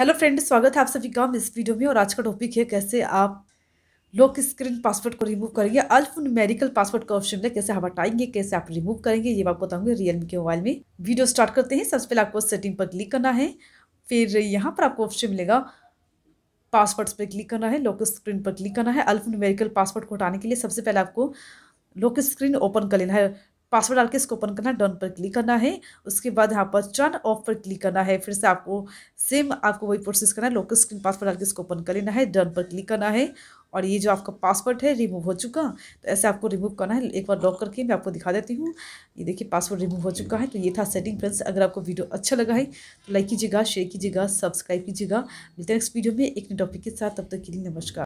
hello friend स्वागत है आप सभी का इस वीडियो में और आज का टॉपिक है कैसे आप लॉक स्क्रीन पासवर्ड को रिमूव करेंगे अल्फ न्यूमेरिकल पासवर्ड का ऑप्शन है कैसे हम हटाएंगे कैसे आप रिमूव करेंगे ये आपको आपको रियल रियलमी के मोबाइल में वीडियो स्टार्ट करते हैं सबसे पहले आपको सेटिंग पर क्लिक करना है फिर यहाँ पर आपको ऑप्शन मिलेगा पासवर्ड्स पर क्लिक करना है लॉक स्क्रीन पर क्लिक करना है अल्फ न्यूमेरिकल पासवर्ड को हटाने के लिए सबसे पहले आपको लॉक स्क्रीन ओपन कर लेना है पासवर्ड डाल के इसको ओपन करना डन पर क्लिक करना है उसके बाद यहाँ पर टर्न ऑफ पर क्लिक करना है फिर से आपको सेम आपको वही प्रोसेस करना है लोकल स्क्रीन पासवर्ड डाल के इसको ओपन कर लेना है डन पर क्लिक करना है और ये जो आपका पासवर्ड है रिमूव हो चुका तो ऐसे आपको रिमूव करना है एक बार लॉक करके मैं आपको दिखा देती हूँ ये देखिए पासवर्ड रिमूव हो चुका है तो ये था सेटिंग फ्रेंड्स अगर आपको वीडियो अच्छा लगा है तो लाइक कीजिएगा शेयर कीजिएगा सब्सक्राइब कीजिएगा मिलते हैं नेक्स्ट वीडियो में एक नए टॉपिक के साथ तब तक के लिए नमस्कार